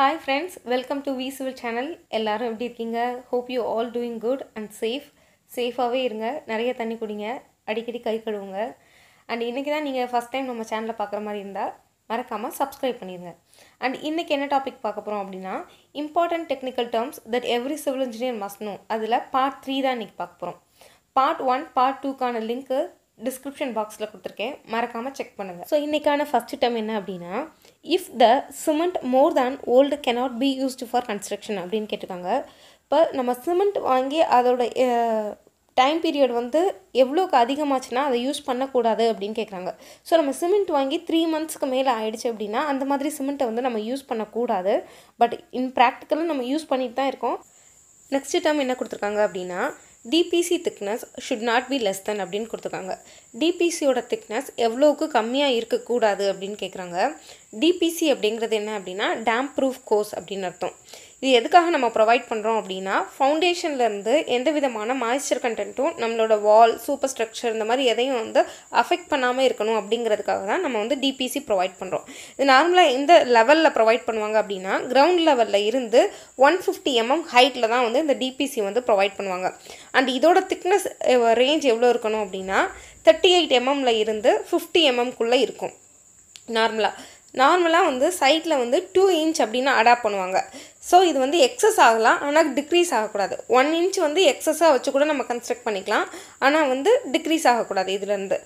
hi friends welcome to we civil channel எல்லோரும் எப்படி இருக்கீங்க hope you all doing good and safe சேஃபாகவே இருங்க நிறைய தண்ணி குடிங்க அடிக்கடி கை கழுவுங்க அண்ட் இன்றைக்கி தான் நீங்கள் ஃபஸ்ட் டைம் நம்ம சேனலில் பார்க்குற மாதிரி இருந்தால் மறக்காமல் சப்ஸ்கிரைப் பண்ணிடுங்க அண்ட் இன்றைக்கி என்ன டாபிக் பார்க்க போகிறோம் அப்படின்னா important technical terms that every civil engineer must அதில் பார்ட் த்ரீ தான் இன்றைக்கி பார்க்க போகிறோம் பார்ட் ஒன் பார்ட் டூக்கான லிங்க்கு டிஸ்கிரிப்ஷன் பாக்ஸில் கொடுத்துருக்கேன் மறக்காமல் செக் பண்ணுங்கள் ஸோ இன்றைக்கான ஃபஸ்ட்டு டைம் என்ன அப்படின்னா if the cement more than old cannot be used for construction அப்படின்னு கேட்டிருக்காங்க இப்போ நம்ம சிமெண்ட் வாங்கி அதோட டைம் பீரியட் வந்து எவ்வளோக்கு அதிகமாச்சுன்னா அதை யூஸ் பண்ணக்கூடாது அப்படின்னு கேட்குறாங்க ஸோ நம்ம சிமெண்ட் வாங்கி த்ரீ மந்த்ஸ்க்கு மேலே ஆயிடுச்சு அப்படின்னா அந்த மாதிரி சிமெண்ட்டை வந்து நம்ம யூஸ் பண்ணக்கூடாது பட் இன் ப்ராக்டிக்கலாக நம்ம யூஸ் பண்ணிட்டு தான் இருக்கோம் நெக்ஸ்ட் டைம் என்ன கொடுத்துருக்காங்க அப்படின்னா DPC thickness should not be less than அப்படின்னு கொடுத்துருக்காங்க டிபிசியோட திக்னஸ் எவ்வளோவுக்கு கம்மியாக இருக்கக்கூடாது அப்படின்னு கேட்குறாங்க டிபிசி அப்படிங்கிறது என்ன அப்படின்னா டேம் ப்ரூஃப் கோர்ஸ் அப்படின்னு அர்த்தம் இது எதுக்காக நம்ம ப்ரொவைட் பண்ணுறோம் அப்படின்னா ஃபவுண்டேஷன்லேருந்து எந்த விதமான மாய்ச்சர் கண்டென்ட்டும் நம்மளோட வால் சூப்பர் ஸ்ட்ரக்சர் இந்த மாதிரி எதையும் வந்து அஃபெக்ட் பண்ணாமல் இருக்கணும் அப்படிங்கிறதுக்காக தான் நம்ம வந்து டிபிசி ப்ரொவைட் பண்ணுறோம் இது நார்மலாக எந்த லெவலில் ப்ரொவைட் பண்ணுவாங்க அப்படின்னா கிரவுண்ட் லெவலில் இருந்து ஒன் ஃபிஃப்டி எம்எம் ஹைட்டில் தான் வந்து இந்த டிபிசி வந்து ப்ரொவைட் பண்ணுவாங்க அண்ட் இதோட திக்னஸ் ரேஞ்ச் எவ்வளோ இருக்கணும் அப்படின்னா தேர்ட்டி எயிட் எம்எம்மில் இருந்து ஃபிஃப்டி எம்எம்குள்ளே இருக்கும் நார்மலாக நார்மலாக வந்து சைட்டில் வந்து டூ இன்ச் அப்படின்னு அடாப்ட் பண்ணுவாங்க ஸோ இது வந்து எக்ஸஸ் ஆகலாம் ஆனால் டிக்ரீஸ் ஆகக்கூடாது ஒன் இன்ச் வந்து எக்ஸஸாக வச்சு கூட நம்ம கன்ஸ்ட்ரக்ட் பண்ணிக்கலாம் ஆனால் வந்து டிக்ரீஸ் ஆகக்கூடாது இதுலேருந்து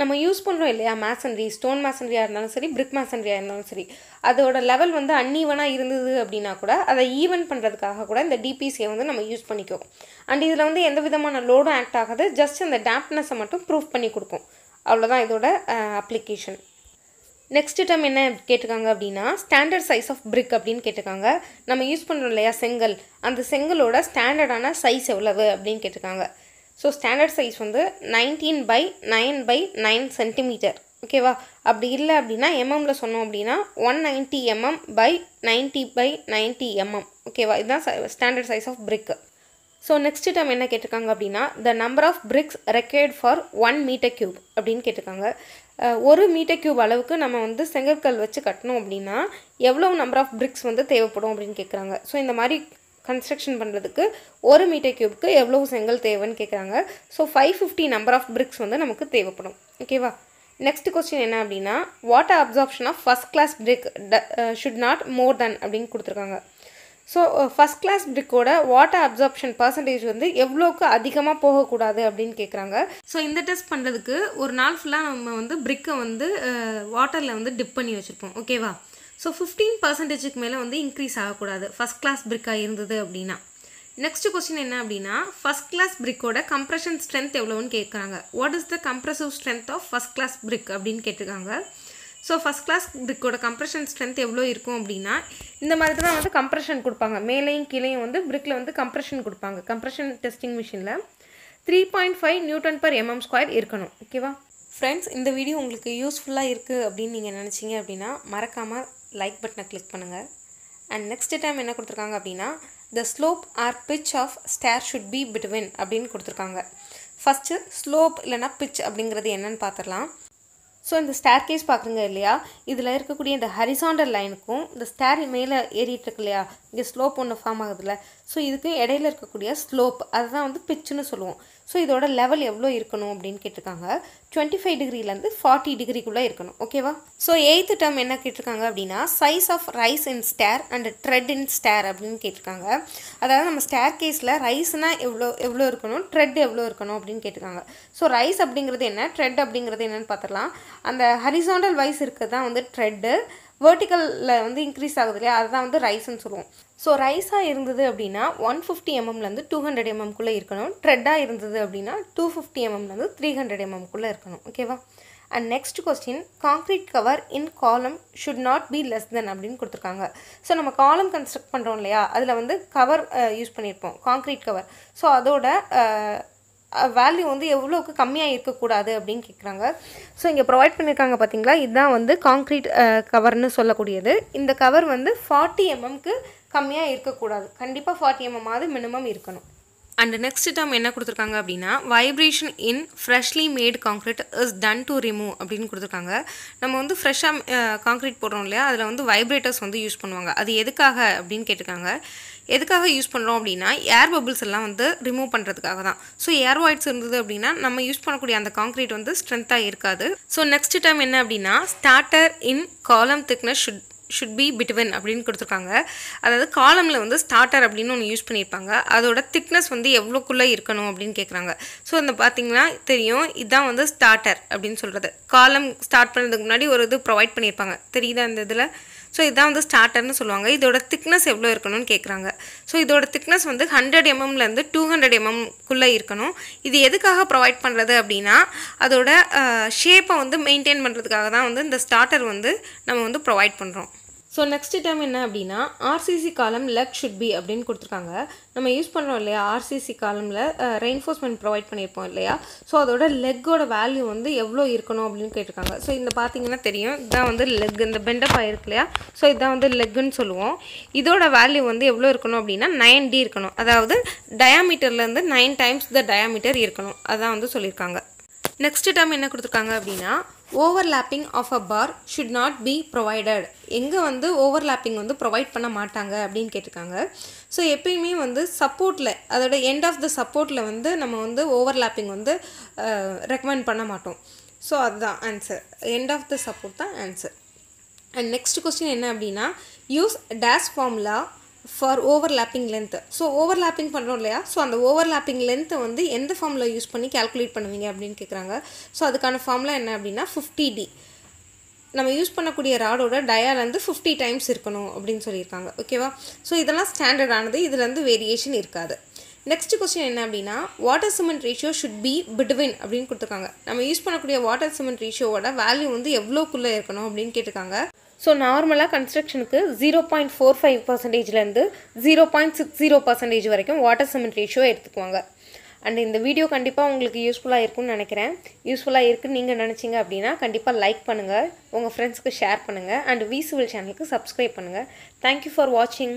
நம்ம யூஸ் பண்ணுறோம் இல்லையா மேசன்ரி ஸ்டோன் மேசன்ரியாக இருந்தாலும் சரி பிரிக் மேசன்ரியாக இருந்தாலும் சரி அதோட லெவல் வந்து அன்ஈவனாக இருந்தது அப்படின்னா கூட அதை ஈவன் பண்ணுறதுக்காக கூட இந்த டிபிசியை வந்து நம்ம யூஸ் பண்ணிக்குவோம் அண்ட் இதில் வந்து எந்த விதமான லோடும் ஆக்ட் ஆகாது ஜஸ்ட் அந்த டேம்ப்னஸை மட்டும் ப்ரூஃப் பண்ணி கொடுக்கும் அவ்வளோதான் இதோட அப்ளிகேஷன் நெக்ஸ்ட் டம் என்ன கேட்டிருக்காங்க அப்படின்னா ஸ்டாண்டர்ட் சைஸ் ஆஃப் பிரிக் அப்படின்னு கேட்டிருக்காங்க நம்ம யூஸ் பண்ணுறோம் இல்லையா செங்கல் அந்த செங்கலோட ஸ்டாண்டர்டான சைஸ் எவ்வளவு அப்படின்னு கேட்டிருக்காங்க ஸோ ஸ்டாண்டர்ட் சைஸ் வந்து nineteen by nine by nine centimetre ஓகேவா அப்படி இல்லை அப்படின்னா எம்எம்மில் சொன்னோம் அப்படின்னா one ninety mm by ninety by ninety mm ஓகேவா இதுதான் standard size of brick so next term என்ன கேட்டிருக்காங்க அப்படின்னா the number of bricks required for one metre cube அப்படின்னு கேட்டிருக்காங்க ஒரு மீட்டர் கியூப் அளவுக்கு நம்ம வந்து செங்கற்கல் வச்சு கட்டணும் அப்படின்னா எவ்வளோ நம்பர் ஆஃப் பிரிக்ஸ் வந்து தேவைப்படும் அப்படின்னு கேட்குறாங்க ஸோ இந்த மாதிரி கன்ஸ்ட்ரக்ஷன் பண்ணுறதுக்கு ஒரு மீட்டர் கியூப்க்கு எவ்வளோ செங்கல் தேவைன்னு கேட்குறாங்க so five fifty number of bricks வந்து நமக்கு தேவைப்படும் ஓகேவா நெக்ஸ்ட் கொஸ்டின் என்ன அப்படின்னா water absorption of first class brick should not more then அப்படின்னு கொடுத்துருக்காங்க ஸோ ஃபஸ்ட் கிளாஸ் பிரிக்கோட வாட்டர் அப்சார்ப்ஷன் பர்சன்டேஜ் வந்து எவ்வளோக்கு அதிகமாக போகக்கூடாது அப்படின்னு கேட்குறாங்க ஸோ இந்த டெஸ்ட் பண்ணுறதுக்கு ஒரு நாள் ஃபுல்லாக நம்ம வந்து பிரிக்கை வந்து வாட்டரில் uh, வந்து டிப் பண்ணி வச்சுருப்போம் ஓகேவா ஸோ ஃபிஃப்டீன் பர்சன்டேஜுக்கு மேலே வந்து இன்க்ரீஸ் ஆகக்கூடாது ஃபஸ்ட் கிளாஸ் பிரிக்காக இருந்தது அப்படின்னா நெக்ஸ்ட் கொஸ்டின் என்ன அப்படின்னா ஃபஸ்ட் கிளாஸ் பிரிக்கோட கம்ப்ரஷன் ஸ்ட்ரென்த் எவ்வளோன்னு கேட்குறாங்க what is the compressive strength of first class brick அப்படின்னு கேட்டிருக்காங்க ஸோ ஃபஸ்ட் கிளாஸ் பிரிக்கோட கம்ப்ரெஷன் ஸ்ட்ரென்த் எவ்வளோ இருக்கும் அப்படின்னா இந்த மாதிரி தான் வந்து கம்ப்ரெஷன் கொடுப்பாங்க மேலேயும் கீழேயும் வந்து பிரிக்கில் வந்து கம்ப்ரெஷன் கொடுப்பாங்க கம்ப்ரெஷன் டெஸ்டிங் மிஷினில் three point five newton per mm square இருக்கணும் ஓகேவா ஃப்ரெண்ட்ஸ் இந்த வீடியோ உங்களுக்கு யூஸ்ஃபுல்லாக இருக்குது அப்படின்னு நீங்கள் நினச்சிங்க அப்படின்னா மறக்காமல் லைக் பட்டனை கிளிக் பண்ணுங்கள் அண்ட் நெக்ஸ்ட் டைம் என்ன கொடுத்துருக்காங்க அப்படின்னா the slope or pitch of stair should be between அப்படின்னு கொடுத்துருக்காங்க ஃபஸ்ட்டு ஸ்லோப் இல்லைனா பிச் அப்படிங்கிறது என்னென்னு பார்த்துடலாம் ஸோ இந்த ஸ்டேர் கேஸ் பார்க்குறீங்க இல்லையா இதில் இருக்கக்கூடிய இந்த ஹரிசாண்டல் லைனுக்கும் இந்த ஸ்டேர் மேலே ஏறிட்டு இருக்கு இல்லையா இங்கே ஸ்லோப் ஒன்று ஃபார்ம் ஆகுதுல்ல ஸோ இதுக்கு இடையில இருக்கக்கூடிய ஸ்லோப் அதுதான் வந்து பிச்சுன்னு சொல்லுவோம் ஸோ இதோட லெவல் எவ்வளோ இருக்கணும் அப்படின்னு கேட்டிருக்காங்க டுவெண்ட்டி ஃபைவ் டிகிரிலேருந்து ஃபார்ட்டி டிகிரிக்குள்ளே இருக்கணும் ஓகேவா ஸோ எயித்து டேர்ம் என்ன கேட்டிருக்காங்க அப்படின்னா size of rise in stair and tread in stair அப்படின்னு கேட்டிருக்காங்க அதாவது நம்ம ஸ்டேர் கேஸில் ரைஸ்னால் எவ்வளோ எவ்வளோ இருக்கணும் ட்ரெட் எவ்வளோ இருக்கணும் அப்படின்னு கேட்டிருக்காங்க ஸோ ரைஸ் அப்படிங்கிறது என்ன ட்ரெட் அப்படிங்கிறது என்னென்னு பார்த்துடலாம் அந்த ஹரிசாண்டல் வைஸ் இருக்கிறது தான் வந்து ட்ரெட்டு வேர்ட்டிக்கலில் வந்து இன்க்ரீஸ் ஆகுது இல்லையா அதுதான் வந்து ரைஸ்ன்னு சொல்லுவோம் ஸோ ரைஸாக இருந்தது அப்படின்னா ஒன் ஃபிஃப்டி எம்எம்லேருந்து டூ ஹண்ட்ரட் எம்எம்குள்ளே இருக்கணும் ட்ரெட்டாக இருந்தது அப்படின்னா டூ ஃபிஃப்டி எம்எம்லேருந்து த்ரீ ஹண்ட்ரட் எம்எம்குள்ளே இருக்கணும் ஓகேவா and next question concrete cover in column should not be less than அப்படின்னு கொடுத்துருக்காங்க ஸோ நம்ம காலம் கன்ஸ்ட்ரக்ட் பண்ணுறோம் இல்லையா அதில் வந்து கவர் யூஸ் பண்ணியிருப்போம் காங்க்ரீட் கவர் ஸோ அதோட வேல்யூ வந்து எவ்வளோக்கு கம்மியாக இருக்கக்கூடாது அப்படின்னு கேட்குறாங்க ஸோ இங்கே ப்ரொவைட் பண்ணியிருக்காங்க பார்த்தீங்களா இதுதான் வந்து காங்க்ரீட் கவர்னு சொல்லக்கூடியது இந்த கவர் வந்து ஃபார்ட்டி எம்எம்க்கு கம்மியாக இருக்கக்கூடாது கண்டிப்பாக ஃபார்ட்டி எம்எம்மாவது மினிமம் இருக்கணும் அண்ட் நெக்ஸ்ட் டேர்ம் என்ன கொடுத்துருக்காங்க அப்படின்னா vibration in freshly made concrete is done to remove அப்படின்னு கொடுத்துருக்காங்க நம்ம வந்து ஃப்ரெஷ்ஷாக காங்க்ரீட் போடுறோம் இல்லையா அதில் வந்து வைப்ரேட்டர்ஸ் வந்து யூஸ் பண்ணுவாங்க அது எதுக்காக அப்படின்னு கேட்டிருக்காங்க எதுக்காக யூஸ் பண்ணுறோம் அப்படின்னா ஏர் பபிள்ஸ் எல்லாம் வந்து ரிமூவ் பண்ணுறதுக்காக தான் ஸோ ஏர் வாய்ட்ஸ் இருந்தது அப்படின்னா நம்ம யூஸ் பண்ணக்கூடிய அந்த காங்க்ரீட் வந்து ஸ்ட்ரென்த்தாக இருக்காது ஸோ நெக்ஸ்ட் டைம் என்ன அப்படின்னா starter in column thickness should should be between அப்படின்னு கொடுத்துருக்காங்க அதாவது காலமில் வந்து ஸ்டார்டர் அப்படின்னு ஒன்று யூஸ் பண்ணியிருப்பாங்க அதோட திக்னஸ் வந்து எவ்வளோக்குள்ளே இருக்கணும் அப்படின்னு கேட்குறாங்க ஸோ அந்த பார்த்தீங்கன்னா தெரியும் இதுதான் வந்து ஸ்டார்டர் அப்படின்னு சொல்கிறது காலம் ஸ்டார்ட் பண்ணுறதுக்கு முன்னாடி ஒரு இது ப்ரொவைட் பண்ணியிருப்பாங்க தெரியுதா அந்த இதில் ஸோ இதுதான் வந்து ஸ்டார்டர்னு சொல்லுவாங்க இதோட திக்னஸ் எவ்வளோ இருக்கணும்னு கேட்குறாங்க ஸோ இதோட திக்னஸ் வந்து ஹண்ட்ரட் எம்எம்லேருந்து டூ ஹண்ட்ரட் எம்எம்குள்ளே இருக்கணும் இது எதுக்காக ப்ரொவைட் பண்ணுறது அப்படின்னா அதோட ஷேப்பை வந்து மெயின்டைன் பண்ணுறதுக்காக தான் வந்து இந்த ஸ்டார்டர் வந்து நம்ம வந்து ப்ரொவைட் பண்ணுறோம் ஸோ நெக்ஸ்ட் டைம் என்ன அப்படின்னா ஆர்சிசி காலம் லக் ஷுட் பி அப்படின்னு கொடுத்துருக்காங்க நம்ம யூஸ் பண்ணுறோம் இல்லையா ஆர்சிசி காலமில் ரெயின்ஃபோர்ஸ்மெண்ட் ப்ரொவைட் பண்ணியிருப்போம் இல்லையா ஸோ அதோட லெக்கோட வேல்யூ வந்து எவ்வளோ இருக்கணும் அப்படின்னு கேட்டிருக்காங்க ஸோ இந்த பார்த்தீங்கன்னா தெரியும் இதான் வந்து லெக் இந்த பெண்டப் ஆயிருக்கு இல்லையா ஸோ இதான் வந்து லெக்குன்னு சொல்லுவோம் இதோட வேல்யூ வந்து எவ்வளோ இருக்கணும் அப்படின்னா நைன் டி இருக்கணும் அதாவது டயாமீட்டர்லேருந்து நைன் டைம்ஸ் த டயாமீட்டர் இருக்கணும் அதான் வந்து சொல்லியிருக்காங்க நெக்ஸ்ட் டைம் என்ன கொடுத்துருக்காங்க அப்படின்னா lapping of a bar should not be provided எங்கே வந்து ஓவர்லேப்பிங் வந்து ப்ரொவைட் பண்ண மாட்டாங்க அப்படின்னு கேட்டிருக்காங்க ஸோ எப்பயுமே வந்து சப்போர்ட்டில் அதோட எண்ட் ஆஃப் த சப்போர்ட்டில் வந்து நம்ம வந்து லேப்பிங் வந்து ரெக்கமெண்ட் பண்ண மாட்டோம் ஸோ அதுதான் answer end of the support தான் ஆன்சர் அண்ட் நெக்ஸ்ட் கொஸ்டின் என்ன அப்படின்னா use dash formula for overlapping length so overlapping பண்ணுறோம் இல்லையா ஸோ அந்த ஓவர்லாப்பிங் லென்த்தை வந்து எந்த ஃபார்மில் யூஸ் பண்ணி கேல்குலேட் பண்ணுவீங்க அப்படின்னு கேட்குறாங்க ஸோ அதுக்கான ஃபார்முலா என்ன அப்படின்னா ஃபிஃப்டி டி நம்ம யூஸ் பண்ணக்கூடிய ராடோட டயாலேருந்து வந்து ஃபிஃப்டி டைம்ஸ் இருக்கணும் அப்படின்னு சொல்லியிருக்காங்க ஓகேவா ஸோ இதெல்லாம் ஸ்டாண்டர்டானது இதுலேருந்து வேரியேஷன் இருக்காது நெக்ஸ்ட் கொஸ்டின் என்ன அப்படின்னா water cement ratio should be between அப்படின்னு கொடுத்துருக்காங்க நம்ம யூஸ் பண்ணக்கூடிய வாட்டர் சிமெண்ட் ரேஷியோவோட வேல்யூ வந்து எவ்வளோக்குள்ளே இருக்கணும் அப்படின்னு கேட்டிருக்காங்க ஸோ நார்மலாக கன்ஸ்ட்ரக்ஷனுக்கு ஜீரோ பாயிண்ட் ஃபோர் ஃபைவ் பர்சன்டேஜ்லேருந்து zero point six zero percentage வரைக்கும் வாட்டர் சிமெண்ட் ரேஷியோ எடுத்துக்குவாங்க அண்ட் இந்த வீடியோ கண்டிப்பாக உங்களுக்கு யூஸ்ஃபுல்லாக இருக்குன்னு நினைக்கிறேன் யூஸ்ஃபுல்லாக இருக்குன்னு நீங்கள் நினச்சிங்க அப்படின்னா கண்டிப்பாக லைக் பண்ணுங்கள் உங்கள் ஃப்ரெண்ட்ஸுக்கு ஷேர் பண்ணுங்கள் அண்ட் வீசுவல் சேனலுக்கு சப்ஸ்கிரைப் பண்ணுங்கள் தேங்க்யூ ஃபார் வாட்சிங்